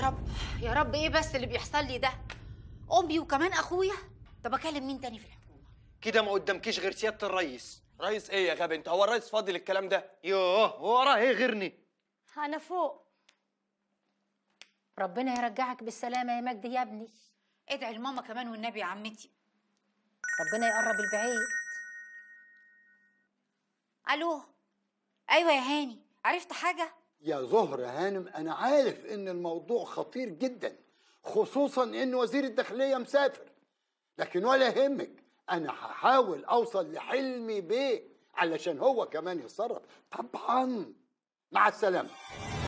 يا رب يا رب ايه بس اللي بيحصل لي ده امي وكمان اخويا طب اكلم مين تاني في الحكومه كده ما قدامكيش غير سياده الرئيس رئيس ايه يا غبي انت هو الرئيس فاضي للكلام ده يوه هو وراه ايه غيرني انا فوق ربنا يرجعك بالسلامه يا مجدي يا ابني ادعي لماما كمان والنبي يا عمتي ربنا يقرب البعيد الو ايوه يا هاني عرفت حاجه يا زهر هانم أنا عارف إن الموضوع خطير جدا خصوصا إن وزير الداخلية مسافر لكن ولا يهمك أنا هحاول أوصل لحلمي بيه علشان هو كمان يتصرف طبعا مع السلامة